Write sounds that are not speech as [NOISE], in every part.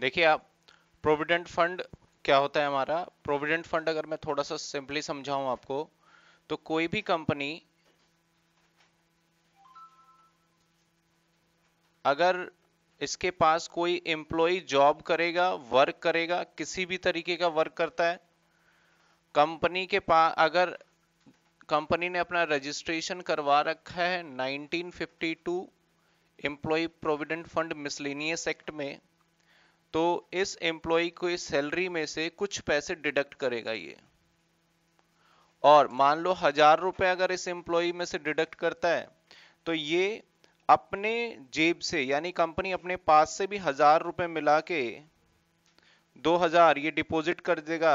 देखिए आप provident fund क्या होता है हमारा प्रोविडेंट फंड अगर मैं थोड़ा सा सिंपली समझाऊं आपको तो कोई भी कंपनी अगर इसके पास कोई एम्प्लॉय जॉब करेगा वर्क करेगा किसी भी तरीके का वर्क करता है कंपनी के पास अगर कंपनी ने अपना रजिस्ट्रेशन करवा रखा है 1952 employee provident fund miscellaneous act में तो इस एम्प्लॉय को सैलरी में से कुछ पैसे डिडक्ट करेगा ये और मान लो हजार रुपए अगर इस एम्प्लॉय में से डिडक्ट करता है तो ये अपने जेब से यानी कंपनी अपने पास से भी हजार रुपए मिला के दो हजार ये डिपॉजिट कर देगा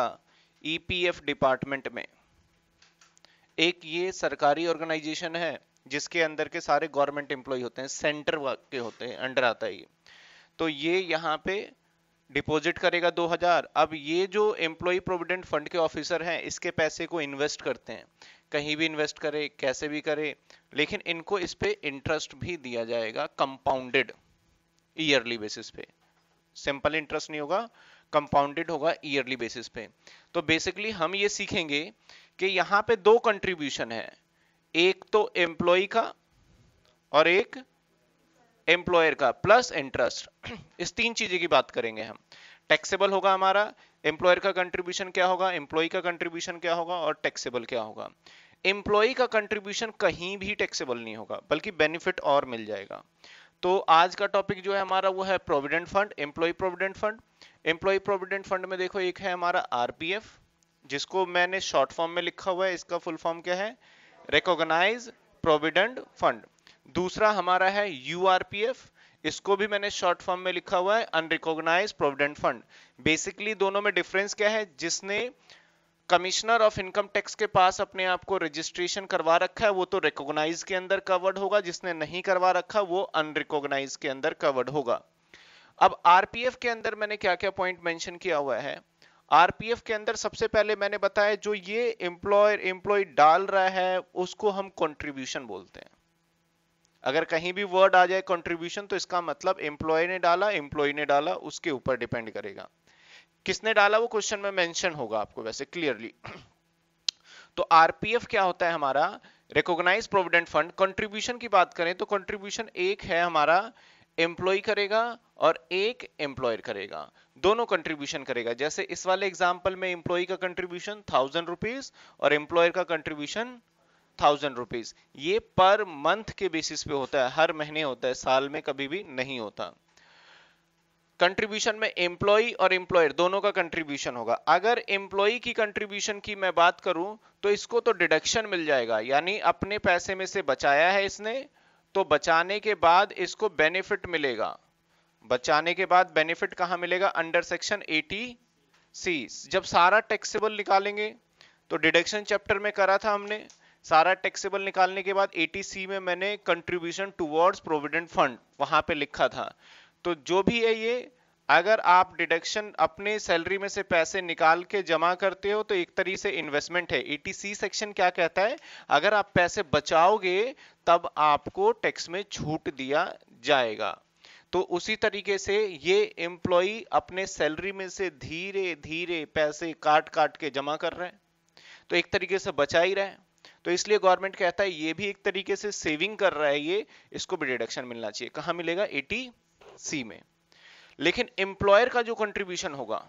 ईपीएफ e डिपार्टमेंट में एक ये सरकारी ऑर्गेनाइजेशन है जिसके अंदर के सारे गवर्नमेंट एम्प्लॉय होते हैं सेंटर के होते हैं अंडर आता है ये तो ये यहाँ पे डिपॉजिट करेगा 2000 अब ये जो एम्प्लॉय प्रोविडेंट फंड के ऑफिसर हैं इसके पैसे को इन्वेस्ट करते हैं कहीं भी इन्वेस्ट करे कैसे भी करे लेकिन इनको इस पे इंटरेस्ट भी दिया जाएगा कंपाउंडेड ईयरली बेसिस पे सिंपल इंटरेस्ट नहीं होगा कंपाउंडेड होगा ईयरली बेसिस पे तो बेसिकली हम ये सीखेंगे कि यहाँ पे दो कंट्रीब्यूशन है एक तो एम्प्लॉय का और एक एम्प्लॉयर का प्लस इंटरेस्ट [CLEARS THROAT] इस तीन चीजें की बात करेंगे हम टैक्सेबल होगा हमारा एम्प्लॉयर का कंट्रीब्यूशन क्या होगा एम्प्लॉय का कंट्रीब्यूशन क्या होगा और टैक्सेबल क्या होगा एम्प्लॉय का कंट्रीब्यूशन कहीं भी टैक्सेबल नहीं होगा बल्कि बेनिफिट और मिल जाएगा तो आज का टॉपिक जो है हमारा वो है provident fund employee provident fund employee provident fund में देखो एक है हमारा आरपीएफ जिसको मैंने शॉर्ट फॉर्म में लिखा हुआ है इसका फुल फॉर्म क्या है रिकॉग्नाइज प्रोविडेंट फंड दूसरा हमारा है यू इसको भी मैंने शॉर्ट फॉर्म में लिखा हुआ है अनरिकॉग्नाइज प्रोविडेंट फंड बेसिकली दोनों में डिफरेंस क्या है जिसने कमिश्नर ऑफ इनकम टैक्स के पास अपने आप को रजिस्ट्रेशन करवा रखा है वो तो रिकॉग्नाइज के अंदर कवर्ड होगा जिसने नहीं करवा रखा वो अनरिकॉग्नाइज के अंदर कवर्ड होगा अब आरपीएफ के अंदर मैंने क्या क्या पॉइंट मेंशन किया हुआ है आरपीएफ के अंदर सबसे पहले मैंने बताया जो ये एम्प्लॉयर एम्प्लॉय डाल रहा है उसको हम कंट्रीब्यूशन बोलते हैं अगर कहीं भी वर्ड आ जाए कंट्रीब्यूशन तो इसका मतलब एम्प्लॉय ने डाला एम्प्लॉय ने डाला उसके ऊपर डिपेंड करेगा किसने डाला वो क्वेश्चन में मेंशन होगा आपको वैसे क्लियरली [CLEARS THROAT] तो आरपीएफ क्या होता है हमारा रिकॉग्नाइज प्रोविडेंट फंड कंट्रीब्यूशन की बात करें तो कंट्रीब्यूशन एक है हमारा एम्प्लॉय करेगा और एक एम्प्लॉयर करेगा दोनों कंट्रीब्यूशन करेगा जैसे इस वाले एग्जाम्पल में एम्प्लॉय का कंट्रीब्यूशन थाउजेंड रुपीज और एम्प्लॉयर का कंट्रीब्यूशन थाउजेंड रुपीज ये पर मंथ के बेसिस पे होता है हर महीने होता है साल में कभी भी नहीं होता कंट्रीब्यूशन में एम्प्लॉय और एम्प्लॉयर दोनों का कंट्रीब्यूशन होगा अगर एम्प्लॉय की कंट्रीब्यूशन की मैं बात करूं तो इसको तो डिडक्शन मिल जाएगा यानी अपने पैसे में से बचाया है इसने तो बचाने के बाद इसको बेनिफिट मिलेगा बचाने के बाद बेनिफिट कहाँ मिलेगा अंडर सेक्शन 80 सी जब सारा टैक्सेबल निकालेंगे तो डिडक्शन चैप्टर में करा था हमने सारा टैक्सेबल निकालने के बाद 80 सी में मैंने कंट्रीब्यूशन टुवर्ड्स प्रोविडेंट फंड वहां पे लिखा था तो जो भी है ये अगर आप डिडक्शन अपने सैलरी में से पैसे निकाल के जमा करते हो तो एक तरीके से इन्वेस्टमेंट है ईटीसी सेक्शन क्या कहता है अगर आप पैसे बचाओगे तब आपको टैक्स में छूट दिया जाएगा तो उसी तरीके से ये एम्प्लॉय अपने सैलरी में से धीरे धीरे पैसे काट काट के जमा कर रहे हैं तो एक तरीके से बचा ही रहे तो इसलिए गवर्नमेंट कहता है ये भी एक तरीके से सेविंग कर रहा है ये इसको भी डिडक्शन मिलना चाहिए कहा मिलेगा एटी सी में लेकिन एम्प्लॉयर का जो कंट्रीब्यूशन होगा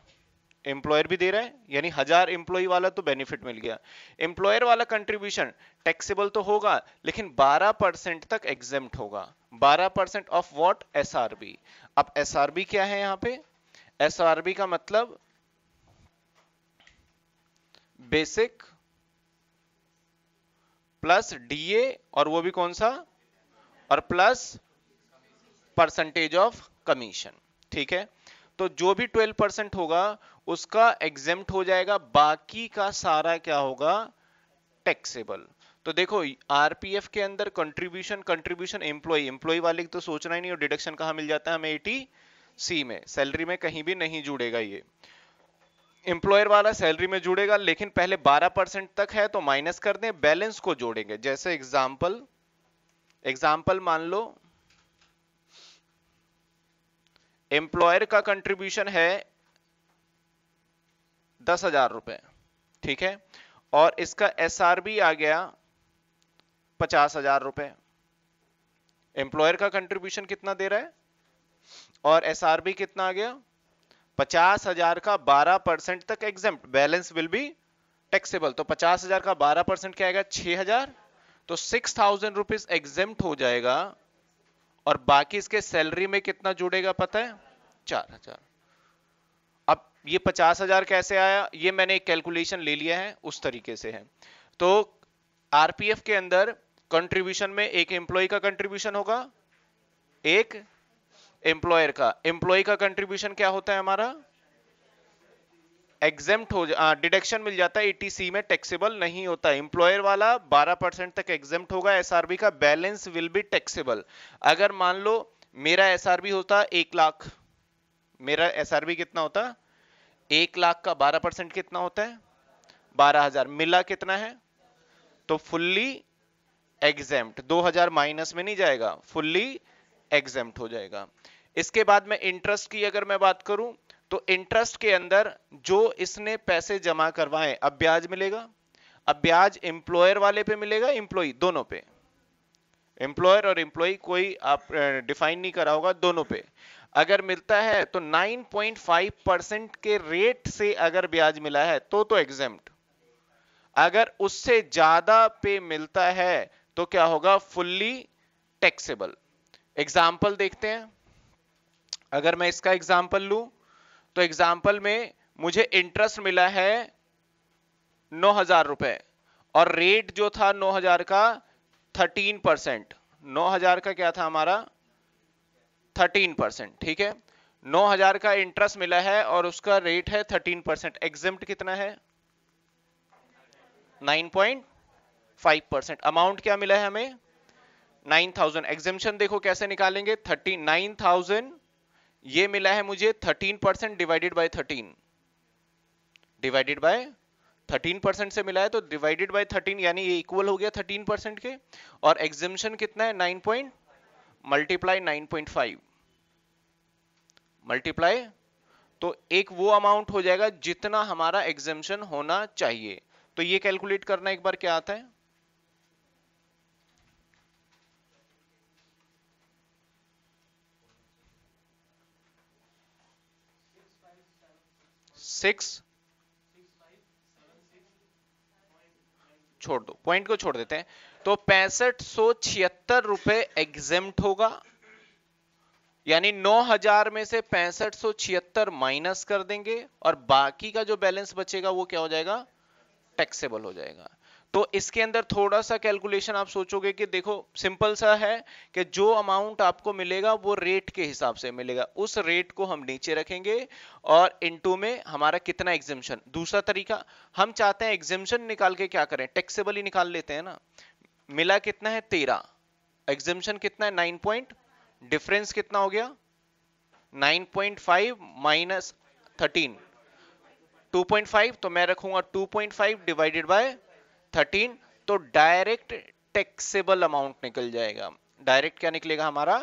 एम्प्लॉयर भी दे रहा है यानी हजार एम्प्लॉय वाला तो बेनिफिट मिल गया एम्प्लॉयर वाला कंट्रीब्यूशन टैक्सेबल तो होगा लेकिन 12 परसेंट तक एग्जेम्प्ट होगा 12 परसेंट ऑफ व्हाट एसआरबी अब एसआरबी क्या है यहां पे एसआरबी का मतलब बेसिक प्लस ए और वो भी कौन सा और प्लस परसेंटेज ऑफ कमीशन ठीक है तो जो भी 12 परसेंट होगा उसका एग्जेम हो जाएगा बाकी का सारा क्या होगा टैक्सेबल तो देखो आरपीएफ के अंदर कंट्रीब्यूशन कंट्रीब्यूशन एम्प्लॉय एम्प्लॉय वाले तो सोचना ही नहीं और डिडक्शन कहा मिल जाता है हमें एटी सी में सैलरी में कहीं भी नहीं जुड़ेगा ये एम्प्लॉयर वाला सैलरी में जुड़ेगा लेकिन पहले 12 परसेंट तक है तो माइनस कर दें बैलेंस को जोड़ेंगे जैसे एग्जाम्पल एग्जाम्पल मान लो एम्प्लॉयर का कंट्रीब्यूशन है दस हजार रुपए ठीक है और इसका एस आ गया पचास हजार रुपए एम्प्लॉयर का कंट्रीब्यूशन कितना दे रहा है और एस कितना आ गया पचास हजार का बारह परसेंट तक exempt balance will be taxable तो पचास हजार का बारह परसेंट क्या आएगा छह हजार तो सिक्स थाउजेंड रुपीज एग्जाम हो जाएगा और बाकी इसके सैलरी में कितना जुड़ेगा पता है चार हजार अब ये पचास हजार कैसे आया ये मैंने एक कैलकुलेशन ले लिया है उस तरीके से है तो आरपीएफ के अंदर कंट्रीब्यूशन में एक एम्प्लॉय का कंट्रीब्यूशन होगा एक एम्प्लॉयर का एम्प्लॉय का कंट्रीब्यूशन क्या होता है हमारा एग्जेम्प्ट हो डिडक्शन मिल जाता है ईटीसी e में टैक्सेबल नहीं होता एम्प्लॉयर वाला 12 परसेंट तक एग्जेम्प्ट होगा एसआरबी का बैलेंस विल बी टैक्सेबल अगर मान लो मेरा एसआरबी होता एक लाख मेरा एसआरबी कितना होता एक लाख का 12 परसेंट कितना होता है 12000 मिला कितना है तो फुल्ली एग्जेम्प्ट 2000 माइनस में नहीं जाएगा फुल्ली एग्जेम्प्ट हो जाएगा इसके बाद में इंटरेस्ट की अगर मैं बात करूं तो इंटरेस्ट के अंदर जो इसने पैसे जमा करवाए अब ब्याज मिलेगा अब ब्याज एम्प्लॉयर वाले पे मिलेगा इंप्लॉय दोनों पे एम्प्लॉयर और इंप्लॉय कोई आप डिफाइन नहीं करा होगा दोनों पे अगर मिलता है तो 9.5 परसेंट के रेट से अगर ब्याज मिला है तो तो एग्जाम अगर उससे ज्यादा पे मिलता है तो क्या होगा फुल्ली टैक्सेबल एग्जाम्पल देखते हैं अगर मैं इसका एग्जाम्पल लू तो एग्जाम्पल में मुझे इंटरेस्ट मिला है नौ हजार रुपए और रेट जो था नौ हजार का थर्टीन परसेंट नौ हजार का क्या था हमारा थर्टीन परसेंट ठीक है नौ हजार का इंटरेस्ट मिला है और उसका रेट है थर्टीन परसेंट एग्जिम्प्ट कितना है nine point five percent amount क्या मिला है हमें नाइन थाउजेंड एग्जिमशन देखो कैसे निकालेंगे थर्टी नाइन थाउजेंड ये मिला है मुझे 13 percent divided by 13 divided by 13 percent से मिला है तो डिवाइडेड बाय 13 यानी ये इक्वल हो गया 13 परसेंट के और एग्जिमशन कितना है 9 पॉइंट मल्टीप्लाई 9.5 मल्टीप्लाई तो एक वो अमाउंट हो जाएगा जितना हमारा एग्जिमशन होना चाहिए तो ये कैलकुलेट करना एक बार क्या आता है सिक्स छोड़ दो पॉइंट को छोड़ देते हैं तो पैंसठ सो छिहत्तर रुपए एग्जेम होगा यानी 9000 में से पैंसठ सो छिहत्तर माइनस कर देंगे और बाकी का जो बैलेंस बचेगा वो क्या हो जाएगा टैक्सेबल हो जाएगा तो इसके अंदर थोड़ा सा कैलकुलेशन आप सोचोगे कि देखो सिंपल सा है कि जो अमाउंट आपको मिलेगा वो रेट के हिसाब से मिलेगा उस रेट को हम नीचे रखेंगे और इनटू में हमारा कितना एग्जिमशन दूसरा तरीका हम चाहते हैं एग्जिमशन निकाल के क्या करें टैक्सेबल ही निकाल लेते हैं ना मिला कितना है तेरह एग्जिमशन कितना है नाइन पॉइंट डिफरेंस कितना हो गया nine point five minus thirteen two point five तो मैं रखूंगा two point five divided by thirteen तो डायरेक्ट टैक्सेबल अमाउंट निकल जाएगा डायरेक्ट क्या निकलेगा हमारा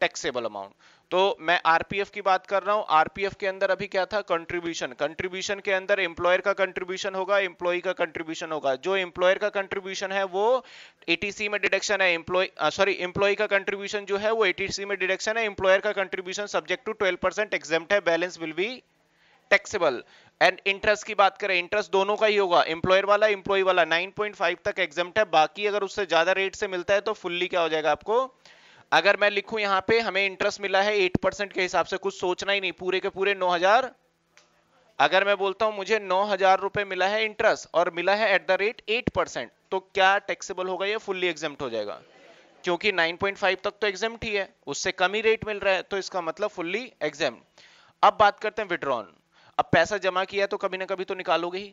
टैक्सेबल अमाउंट तो मैं आरपीएफ की बात कर रहा हूं आरपीएफ के अंदर अभी क्या था कंट्रीब्यूशन कंट्रीब्यूशन के अंदर एम्प्लॉयर का कंट्रीब्यूशन होगा एम्प्लॉय का कंट्रीब्यूशन होगा जो एम्प्लॉयर का कंट्रीब्यूशन है वो एटीसी में डिडक्शन है एम्प्लॉय सॉरी एम्प्लॉय का कंट्रीब्यूशन जो है वो एटीसी में डिडक्शन है एम्प्लॉयर का contribution subject to twelve percent है balance will be taxable and interest की बात करें इंटरेस्ट दोनों का ही होगा एम्प्लॉयर वाला एम्प्लॉय वाला 9.5 तक एग्जाम है बाकी अगर उससे ज्यादा रेट से मिलता है तो फुल्ली क्या हो जाएगा आपको अगर मैं लिखूं यहाँ पे हमें इंटरेस्ट मिला है 8% के हिसाब से कुछ सोचना ही नहीं पूरे के पूरे 9000 अगर मैं बोलता हूं मुझे नौ हजार रुपए मिला है इंटरेस्ट और मिला है at the rate eight percent तो क्या टैक्सेबल होगा या फुल्ली एग्जाम हो जाएगा क्योंकि फाइव तक तो एग्जाम ही है उससे कम ही रेट मिल रहा है तो इसका मतलब फुल्ली एग्जाम अब बात करते हैं विड्रॉन अब पैसा जमा किया तो कभी ना कभी तो निकालोगे ही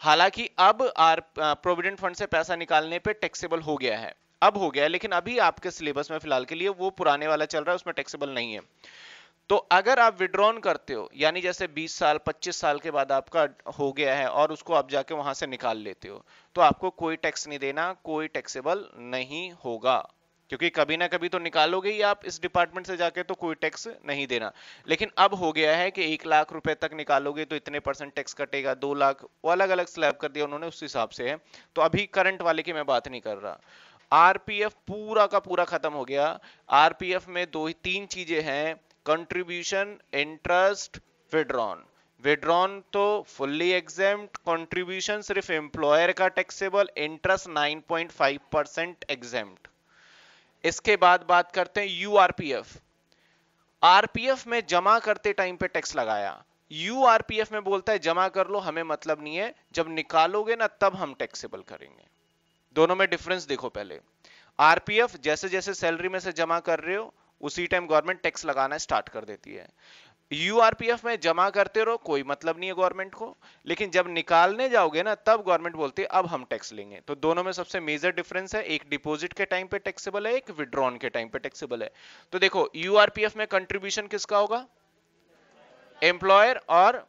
हालांकि अब आर प्रोविडेंट फंड से पैसा निकालने पे टैक्सेबल हो गया है अब हो गया है लेकिन अभी आपके सिलेबस में फिलहाल के लिए वो पुराने वाला चल रहा है उसमें टैक्सेबल नहीं है तो अगर आप विड्रॉन करते हो यानी जैसे 20 साल 25 साल के बाद आपका हो गया है और उसको आप जाके वहां से निकाल लेते हो तो आपको कोई टैक्स नहीं देना कोई टैक्सेबल नहीं होगा क्योंकि कभी ना कभी तो निकालोगे ही आप इस डिपार्टमेंट से जाके तो कोई टैक्स नहीं देना लेकिन अब हो गया है कि एक लाख रुपए तक निकालोगे तो इतने परसेंट टैक्स कटेगा दो लाख वो अलग अलग स्लैब कर दिया उन्होंने उस हिसाब से है तो अभी करंट वाले की मैं बात नहीं कर रहा आरपीएफ पूरा का पूरा खत्म हो गया आरपीएफ में दो ही तीन चीजें हैं कंट्रीब्यूशन इंटरेस्ट विड्रॉन विड्रॉन तो फुल्ली एग्जाम कंट्रीब्यूशन सिर्फ एम्प्लॉयर का टैक्सेबल इंटरेस्ट 9.5 परसेंट एग्जाम्प्ट इसके बाद बात करते हैं यूआरपीएफ आरपीएफ में जमा करते टाइम पे टैक्स लगाया यूआरपीएफ में बोलता है जमा कर लो हमें मतलब नहीं है जब निकालोगे ना तब हम टैक्सेबल करेंगे दोनों में डिफरेंस देखो पहले आरपीएफ जैसे जैसे सैलरी में से जमा कर रहे हो उसी टाइम गवर्नमेंट टैक्स लगाना स्टार्ट कर देती है यूआरपीएफ में जमा करते रहो कोई मतलब नहीं है गवर्नमेंट को लेकिन जब निकालने जाओगे ना तब गवर्नमेंट बोलती है अब हम टैक्स लेंगे तो दोनों में सबसे मेजर डिफरेंस है एक डिपॉजिट के टाइम पे टैक्सेबल है एक विड्रॉन के टाइम पे टैक्सेबल है तो देखो यूआरपीएफ में कंट्रीब्यूशन किसका होगा एम्प्लॉयर और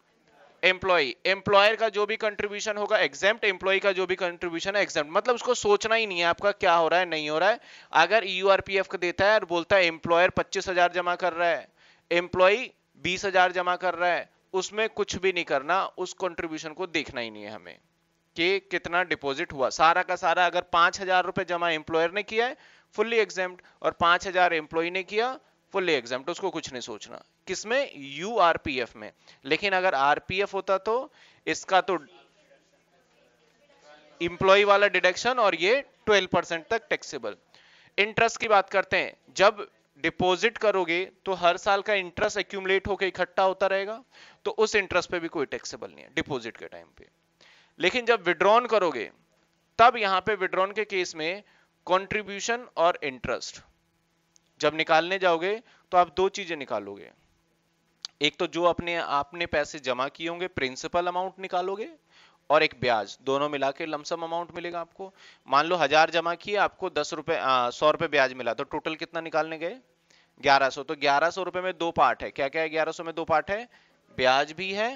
एम्प्लॉय एम्प्लॉयर का जो भी कंट्रीब्यूशन होगा एग्जाम एम्प्लॉय का जो भी कंट्रीब्यूशन है एग्जाम मतलब उसको सोचना ही नहीं है आपका क्या हो रहा है नहीं हो रहा है अगर यूआरपीएफ का देता है और बोलता है एम्प्लॉयर पच्चीस हजार जमा कर रहा है एम्प्लॉय बीस हजार जमा कर रहा है उसमें कुछ भी नहीं करना उस कंट्रीब्यूशन को देखना ही नहीं है हमें कि कितना डिपॉजिट हुआ सारा का सारा अगर पांच हजार रुपए जमा एम्प्लॉयर ने किया है फुल्ली एग्जाम और पांच हजार एम्प्लॉय ने किया फुल्ली एग्जाम उसको कुछ नहीं सोचना किसमें यू एफ में लेकिन अगर एफ होता तो इसका तो इंप्लॉय वाला डिडक्शन और ये 12 परसेंट तक टैक्सेबल इंटरेस्ट की बात करते हैं जब डिपॉजिट करोगे तो हर साल का इंटरेस्ट एक्यूमलेट होकर इकट्ठा होता रहेगा तो उस इंटरेस्ट पे भी कोई टैक्सेबल नहीं है डिपॉजिट के टाइम पे लेकिन जब विड्रॉन करोगे तब यहां पे विड्रॉन के केस में कंट्रीब्यूशन और इंटरेस्ट जब निकालने जाओगे तो आप दो चीजें निकालोगे एक तो जो अपने आपने पैसे जमा किए होंगे प्रिंसिपल अमाउंट निकालोगे और एक ब्याज दोनों मिला के लमसम अमाउंट मिलेगा आपको मान लो हजार जमा किए आपको दस रुपए सौ रुपए ब्याज मिला तो टोटल कितना निकालने गए ग्यारह तो ग्यारह सौ रुपए में दो पार्ट है क्या क्या है ग्यारह सौ में दो पार्ट है ब्याज भी है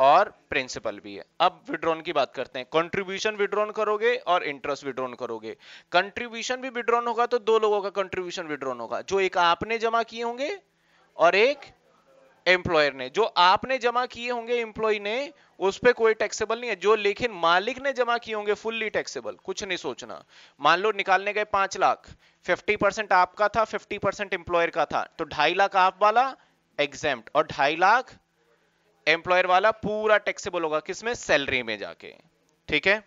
और प्रिंसिपल भी है अब विड्रॉन की बात करते हैं कंट्रीब्यूशन विड्रॉन करोगे और इंटरेस्ट विड्रॉन करोगे कंट्रीब्यूशन भी विड्रॉन होगा तो दो लोगों का कंट्रीब्यूशन विड्रॉन होगा जो एक आपने जमा किए होंगे और एक एम्प्लॉयर ने जो आपने जमा किए होंगे एम्प्लॉय ने उस पर कोई टैक्सेबल नहीं है जो लेकिन मालिक ने जमा किए होंगे फुल्ली टैक्सेबल कुछ नहीं सोचना मान लो निकालने गए पांच लाख फिफ्टी परसेंट आपका था फिफ्टी परसेंट एम्प्लॉयर का था तो ढाई लाख आप वाला एग्जाम और ढाई लाख एम्प्लॉयर वाला पूरा टैक्सेबल होगा किसमें सैलरी में जाके ठीक है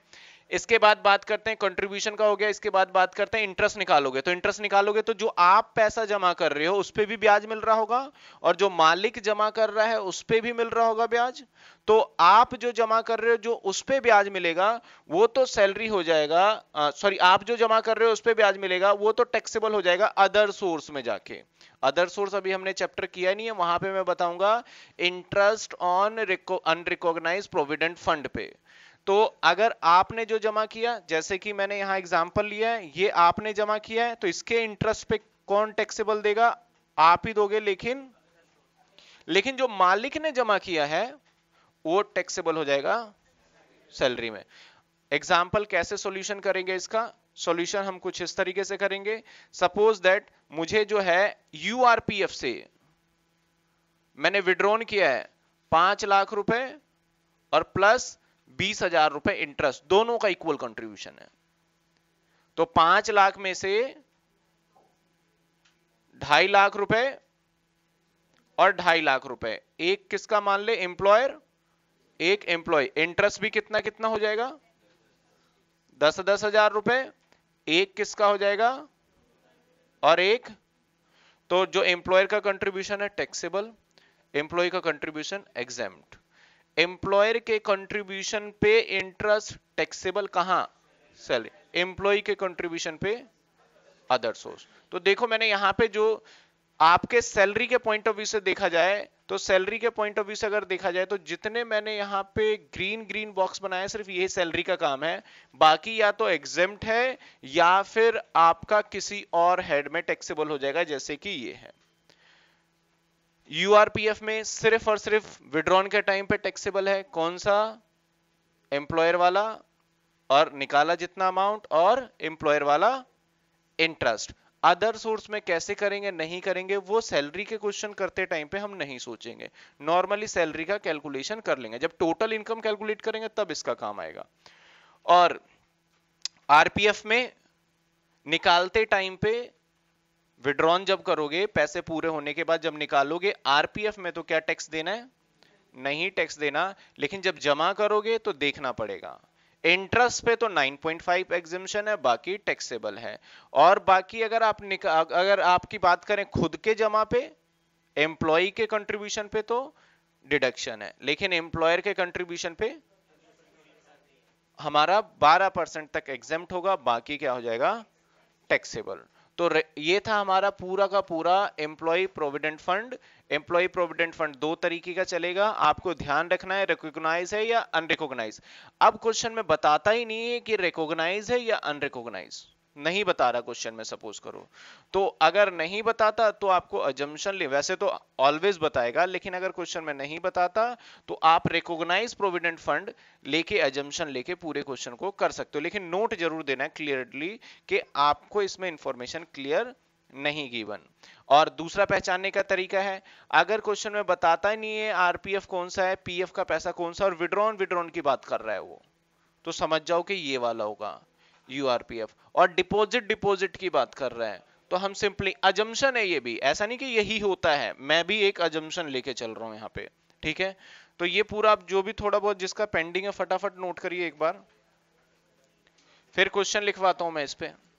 इसके बाद बात करते हैं कंट्रीब्यूशन का हो गया इसके बाद बात करते हैं इंटरेस्ट निकालोगे तो इंटरेस्ट निकालोगे तो जो आप पैसा जमा कर रहे हो उस पर भी ब्याज मिल रहा होगा और जो मालिक जमा कर रहा है उस पर भी मिल रहा होगा ब्याज तो आप जो जमा कर रहे हो जो उस पर ब्याज मिलेगा वो तो सैलरी हो जाएगा सॉरी आप जो जमा कर रहे हो उस पर ब्याज मिलेगा वो तो टैक्सेबल हो जाएगा अदर सोर्स में जाके अदर सोर्स अभी हमने चैप्टर किया नहीं है वहां पे मैं बताऊंगा interest on unrecognised provident fund पे तो अगर आपने जो जमा किया जैसे कि मैंने यहां एग्जाम्पल लिया है ये आपने जमा किया है तो इसके इंटरेस्ट पे कौन टैक्सेबल देगा आप ही दोगे लेकिन लेकिन जो मालिक ने जमा किया है वो टैक्सेबल हो जाएगा सैलरी में एग्जाम्पल कैसे सॉल्यूशन करेंगे इसका सॉल्यूशन हम कुछ इस तरीके से करेंगे सपोज दैट मुझे जो है यू से मैंने विड्रॉन किया है पांच लाख रुपए और प्लस बीस हजार रुपए इंटरेस्ट दोनों का इक्वल कंट्रीब्यूशन है तो पांच लाख में से ढाई लाख रुपए और ढाई लाख रुपए एक किसका मान ले एम्प्लॉयर एक एम्प्लॉय इंटरेस्ट भी कितना कितना हो जाएगा दस दस हजार रुपए एक किसका हो जाएगा और एक तो जो एम्प्लॉयर का कंट्रीब्यूशन है टैक्सेबल एम्प्लॉय का कंट्रीब्यूशन एग्जाम्प्ट एम्प्लॉयर के कंट्रीब्यूशन पे इंटरेस्ट टैक्सेबल कहा सैलरी एम्प्लॉय के कंट्रीब्यूशन पे अदर सोर्स तो देखो मैंने यहाँ पे जो आपके सैलरी के पॉइंट ऑफ व्यू से देखा जाए तो सैलरी के पॉइंट ऑफ व्यू से अगर देखा जाए तो जितने मैंने यहाँ पे ग्रीन ग्रीन बॉक्स बनाया सिर्फ ये सैलरी का काम है बाकी या तो एग्जेम है या फिर आपका किसी और हेड में टैक्सेबल हो जाएगा जैसे कि ये है यूआरपीएफ में सिर्फ और सिर्फ विड्रॉन के टाइम पे टैक्सेबल है कौन सा एम्प्लॉयर वाला और निकाला जितना अमाउंट और एम्प्लॉयर वाला इंटरेस्ट अदर सोर्स में कैसे करेंगे नहीं करेंगे वो सैलरी के क्वेश्चन करते टाइम पे हम नहीं सोचेंगे नॉर्मली सैलरी का कैलकुलेशन कर लेंगे जब टोटल इनकम कैलकुलेट करेंगे तब इसका काम आएगा और आरपीएफ में निकालते टाइम पे विड्रॉन जब करोगे पैसे पूरे होने के बाद जब निकालोगे आरपीएफ में तो क्या टैक्स देना है नहीं टैक्स देना लेकिन जब जमा करोगे तो देखना पड़ेगा इंटरेस्ट पे तो 9.5 एग्जिबिशन है बाकी टैक्सेबल है और बाकी अगर आप अगर आपकी बात करें खुद के जमा पे एम्प्लॉय के कंट्रीब्यूशन पे तो डिडक्शन है लेकिन एम्प्लॉयर के कंट्रीब्यूशन पे हमारा 12 परसेंट तक एग्जेम्प्ट होगा बाकी क्या हो जाएगा टैक्सेबल तो ये था हमारा पूरा का पूरा employee provident fund employee provident fund दो तरीके का चलेगा आपको ध्यान रखना है रिकोगनाइज है या अनरिकोगनाइज अब क्वेश्चन में बताता ही नहीं है कि रिकॉग्नाइज है या अनरिकोगनाइज नहीं बता रहा क्वेश्चन में सपोज करो तो अगर नहीं बताता तो आपको अजम्पन ले वैसे तो ऑलवेज बताएगा लेकिन अगर क्वेश्चन में नहीं बताता तो आप रिकॉग्नाइज प्रोविडेंट फंड लेके अजम्पन लेके पूरे क्वेश्चन को कर सकते हो लेकिन नोट जरूर देना क्लियरली कि आपको इसमें इंफॉर्मेशन क्लियर नहीं गिवन और दूसरा पहचानने का तरीका है अगर क्वेश्चन में बताता ही नहीं है आरपीएफ कौन सा है पीएफ का पैसा कौन सा और विड्रॉन विड्रॉन की बात कर रहा है वो तो समझ जाओ कि ये वाला होगा यूआरपीएफ और डिपॉजिट डिपॉजिट की बात कर रहे हैं तो हम सिंपली अजम्पन है ये भी ऐसा नहीं कि यही होता है मैं भी एक अजम्पन लेके चल रहा हूं यहाँ पे ठीक है तो ये पूरा आप जो भी थोड़ा बहुत जिसका पेंडिंग है फटाफट नोट करिए एक बार फिर क्वेश्चन लिखवाता हूं मैं इस पर